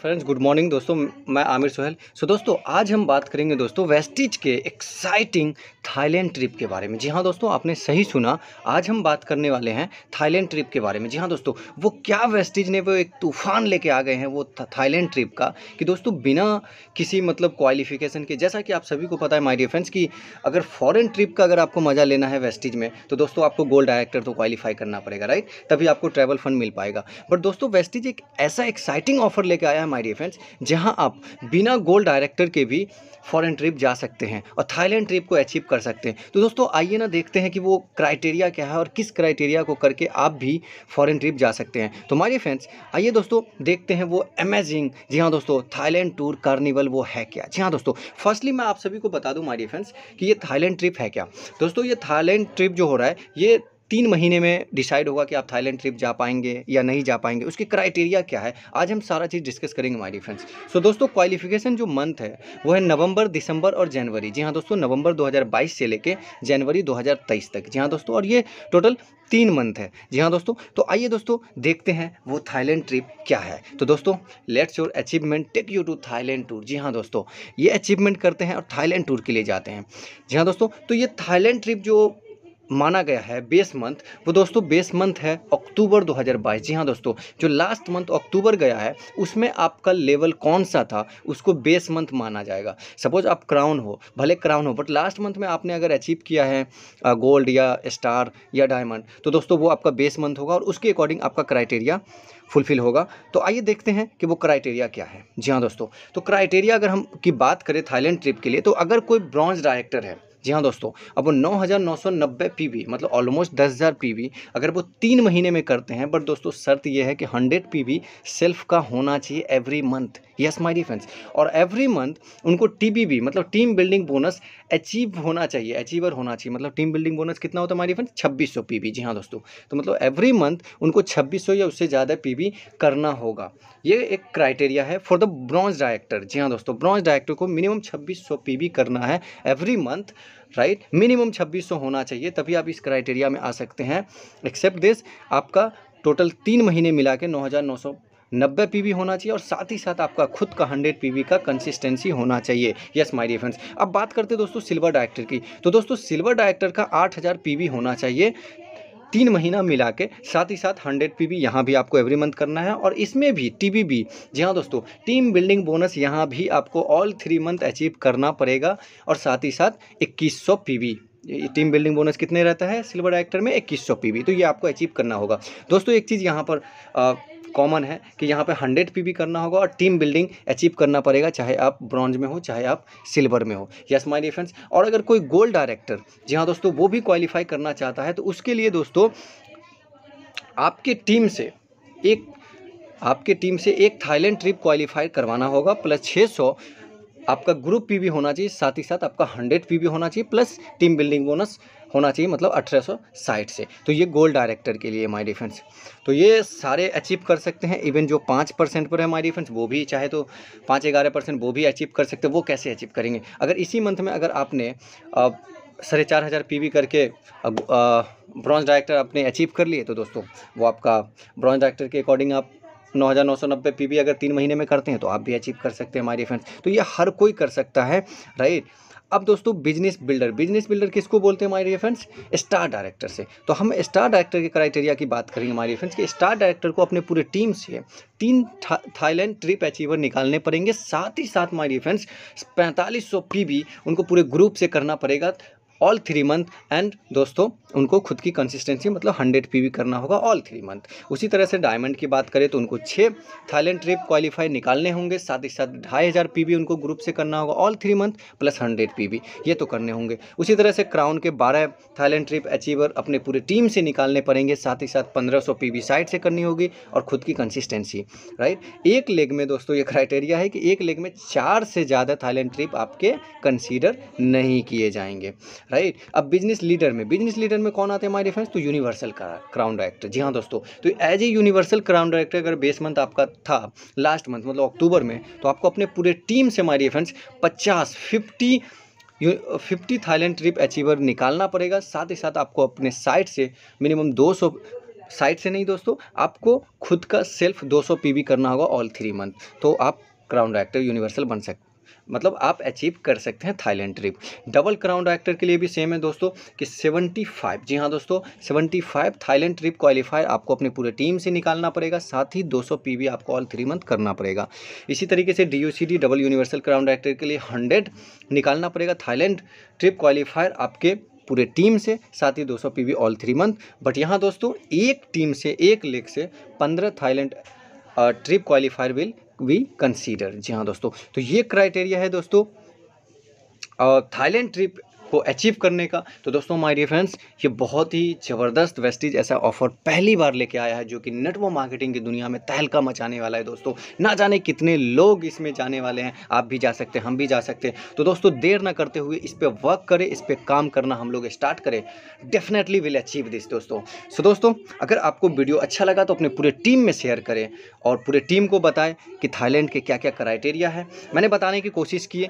friends good morning दोस्तों मैं आमिर सोहेल सो so, दोस्तों आज हम बात करेंगे दोस्तों वेस्टिज के एक्साइटिंग थाईलैंड ट्रिप के बारे में जी हाँ दोस्तों आपने सही सुना आज हम बात करने वाले हैं थाईलैंड ट्रिप के बारे में जी हाँ दोस्तों वो क्या वेस्टिज ने वो एक तूफान लेके आ गए हैं वो थाईलैंड ट्रिप का कि दोस्तों बिना किसी मतलब क्वालिफिकेशन के जैसा कि आप सभी को पता है माई डियर फ्रेंड्स कि अगर फॉरन ट्रिप का अगर आपको मज़ा लेना है वेस्टिज में तो दोस्तों आपको गोल्ड डायरेक्टर तो क्वालिफाई करना पड़ेगा राइट तभी आपको ट्रैवल फंड मिल पाएगा बट दोस्तों वेस्टिज एक ऐसा एक्साइटिंग ऑफर लेके आया है माय डियर फ्रेंड्स जहां आप बिना गोल डायरेक्टर के भी फॉरेन ट्रिप जा सकते हैं और थाईलैंड ट्रिप को अचीव कर सकते हैं तो दोस्तों आइए ना देखते हैं कि वो क्राइटेरिया क्या है और किस क्राइटेरिया को करके आप भी फॉरेन ट्रिप जा सकते हैं तो माय डियर फ्रेंड्स आइए दोस्तों देखते हैं वो अमेजिंग जी हाँ दोस्तों थाईलैंड टूर कार्निवल वो है क्या जी हाँ दोस्तों फर्स्टली मैं आप सभी को बता दूँ माय डियर फ्रेंड्स कि ये थाईलैंड ट्रिप है क्या दोस्तों ये थाईलैंड ट्रिप जो हो रहा है ये तीन महीने में डिसाइड होगा कि आप थाईलैंड ट्रिप जा पाएंगे या नहीं जा पाएंगे उसकी क्राइटेरिया क्या है आज हम सारा चीज़ डिस्कस करेंगे माय फ्रेंड्स सो दोस्तों क्वालिफिकेशन जो मंथ है वो है नवंबर दिसंबर और जनवरी जी हाँ दोस्तों नवंबर 2022 से लेके जनवरी 2023 तक जी हाँ दोस्तों और ये टोटल तीन मंथ है जी हाँ दोस्तों तो आइए दोस्तों देखते हैं वो थाईलैंड ट्रिप क्या है तो दोस्तों let's your achievement take you to Thailand tour जी हाँ दोस्तों ये अचीवमेंट करते हैं और थाईलैंड टूर के लिए जाते हैं जी हाँ दोस्तों तो ये थाईलैंड ट्रिप जो माना गया है बेस मंथ वो दोस्तों बेस मंथ है अक्टूबर 2022 जी हाँ दोस्तों जो लास्ट मंथ अक्टूबर गया है उसमें आपका लेवल कौन सा था उसको बेस मंथ माना जाएगा सपोज आप क्राउन हो भले क्राउन हो बट लास्ट मंथ में आपने अगर अचीव किया है गोल्ड या स्टार या डायमंड तो दोस्तों वो आपका बेस मंथ होगा और उसके अकॉर्डिंग आपका क्राइटेरिया फुलफिल होगा तो आइए देखते हैं कि वो क्राइटेरिया क्या है जी हाँ दोस्तों तो क्राइटेरिया अगर हम की बात करें थाईलैंड ट्रिप के लिए तो अगर कोई ब्रॉन्ज डायरेक्टर है जी हाँ दोस्तों अब वो नौ हज़ार नौ सौ नब्बे पी वी मतलब ऑलमोस्ट दस हज़ार पी वी अगर वो तीन महीने में करते हैं बट दोस्तों शर्त यह है कि हंड्रेड पी वी सेल्फ का होना चाहिए every month yes my friends और एवरी मंथ उनको टीबीबी मतलब टीम बिल्डिंग बोनस अचीव होना चाहिए अचीवर होना चाहिए मतलब टीम बिल्डिंग बोनस कितना होता है माई फ्रेंड छब्बीस सौ पी जी हाँ दोस्तों तो मतलब एवरी मंथ उनको छब्बीस सौ या उससे ज़्यादा पी करना होगा ये एक क्राइटेरिया है फॉर द ब्रॉन्ज डायरेक्टर जी हाँ दोस्तों ब्रॉन्ज डायरेक्टर को मिनिमम छब्बीस सौ करना है एवरी मंथ राइट मिनिमम छब्बीस सौ होना चाहिए तभी आप इस क्राइटेरिया में आ सकते हैं एक्सेप्ट दिस आपका टोटल तीन महीने मिला के नौ हज़ार नौ सौ नब्बे पी होना चाहिए और साथ ही साथ आपका खुद का हंड्रेड पी का कंसिस्टेंसी होना चाहिए यस माय डियर फ्रेंड्स अब बात करते हैं दोस्तों सिल्वर डायरेक्टर की तो दोस्तों सिल्वर डायरेक्टर का आठ हज़ार होना चाहिए तीन महीना मिला के साथ ही साथ हंड्रेड पी बी यहाँ भी आपको एवरी मंथ करना है और इसमें भी टी बी बी जी हाँ दोस्तों टीम बिल्डिंग बोनस यहाँ भी आपको ऑल थ्री मंथ अचीव करना पड़ेगा और साथ ही साथ इक्कीस सौ P B team building bonus कितने रहता है सिल्वर डायरेक्टर में इक्कीस सौ पी बी तो ये आपको अचीव करना होगा दोस्तों एक चीज़ यहाँ पर आ, कॉमन है कि यहाँ पे हंड्रेड पी करना होगा और टीम बिल्डिंग अचीव करना पड़ेगा चाहे आप ब्रॉन्ज में हो चाहे आप सिल्वर में हो यस माय डियर फ्रेंड्स और अगर कोई गोल्ड डायरेक्टर जी हाँ दोस्तों वो भी क्वालिफाई करना चाहता है तो उसके लिए दोस्तों आपके टीम से एक आपके टीम से एक थाईलैंड ट्रिप क्वालिफाई करवाना होगा प्लस छः सौ आपका ग्रुप पी होना चाहिए साथ ही साथ आपका हंड्रेड पी होना चाहिए प्लस टीम बिल्डिंग बोनस होना चाहिए मतलब अठारह से तो ये गोल्ड डायरेक्टर के लिए माई डिफेंस तो ये सारे अचीव कर सकते हैं इवन जो पाँच परसेंट पर है माई डिफेंस वो भी चाहे तो पाँच ग्यारह परसेंट वो भी अचीव कर सकते हैं वो कैसे अचीव करेंगे अगर इसी मंथ में अगर आपने साढ़े चार हज़ार पी करके ब्रॉन्ज डायरेक्टर आपने अचीव कर लिए तो दोस्तों वो आपका ब्रॉन्ज डायरेक्टर के अकॉर्डिंग आप नौ हज़ार नौ सौ नब्बे पी अगर तीन महीने में करते हैं तो आप भी अचीव कर सकते हैं माई डिफेंस तो ये हर कोई कर सकता है राइट अब दोस्तों बिजनेस बिल्डर बिजनेस बिल्डर किसको बोलते हैं हमारे फ्रेंड्स स्टार डायरेक्टर से तो हम स्टार डायरेक्टर के क्राइटेरिया की बात करेंगे हमारे फ्रेंड्स कि स्टार डायरेक्टर को अपने पूरे टीम से तीन था, थाईलैंड ट्रिप अचीवर निकालने पड़ेंगे साथ ही साथ हमारे फ्रेंड्स पैंतालीस सौ उनको पूरे ग्रुप से करना पड़ेगा ऑल थ्री मंथ एंड दोस्तों उनको खुद की कंसिस्टेंसी मतलब हंड्रेड पी करना होगा ऑल थ्री मंथ उसी तरह से डायमंड की बात करें तो उनको छः थाईलैंड ट्रिप क्वालिफाई निकालने होंगे साथ ही साथ ढाई हज़ार पी उनको ग्रुप से करना होगा all three month plus hundred P ये तो करने होंगे उसी तरह से क्राउन के बारह थाईलैंड ट्रिप अचीवर अपने पूरे टीम से निकालने पड़ेंगे साथ ही साथ पंद्रह सौ पी साइड से करनी होगी और खुद की कंसिस्टेंसी राइट एक लेग में दोस्तों ये क्राइटेरिया है कि एक लेग में चार से ज़्यादा थाईलैंड ट्रिप आपके कंसीडर नहीं किए जाएंगे राइट अब बिजनेस लीडर में बिजनेस लीडर में कौन आते हैं हमारे फ्रेंड्स तो यूनिवर्सल क्राउन डायरेक्टर जी हाँ दोस्तों तो as a universal crown director अगर बेस मंथ आपका था लास्ट मंथ मतलब अक्टूबर में तो आपको अपने पूरे टीम से हमारे फ्रेंड्स पचास fifty fifty Thailand trip achiever निकालना पड़ेगा साथ ही साथ आपको अपने साइट से मिनिमम 200 साइट से नहीं दोस्तों आपको खुद का सेल्फ 200 पीवी करना होगा ऑल थ्री मंथ तो आप क्राउन डायरेक्टर यूनिवर्सल बन सकते मतलब आप अचीव कर सकते हैं Thailand trip double crown director के लिए भी सेम है दोस्तों कि 75 जी हाँ दोस्तों 75 थाईलैंड ट्रिप क्वालिफायर आपको अपनी पूरे टीम से निकालना पड़ेगा साथ ही 200 पीवी आपको ऑल थ्री मंथ करना पड़ेगा इसी तरीके से the double universal crown director के लिए हंड्रेड निकालना पड़ेगा थाईलैंड ट्रिप क्वालिफायर आपके पूरे टीम से साथ ही 200 PV all three month but यहाँ दोस्तों एक टीम से एक लेग से पंद्रह Thailand trip qualifier will we consider जी हाँ दोस्तों तो ये क्राइटेरिया है दोस्तों थाईलैंड ट्रिप को अचीव करने का तो दोस्तों माय डियर फ्रेंड्स ये बहुत ही ज़बरदस्त वेस्टिज ऐसा ऑफर पहली बार लेके आया है जो कि नेटवर्क मार्केटिंग की दुनिया में तहलका मचाने वाला है दोस्तों ना जाने कितने लोग इसमें जाने वाले हैं आप भी जा सकते हैं हम भी जा सकते हैं तो दोस्तों देर ना करते हुए इस पर वर्क करें इस पर काम करना हम लोग स्टार्ट करें डेफिनेटली विल अचीव दिस दोस्तों सो दोस्तों अगर आपको वीडियो अच्छा लगा तो अपने पूरे टीम में शेयर करें और पूरे टीम को बताएं कि थाईलैंड के क्या क्या क्राइटेरिया है मैंने बताने की कोशिश की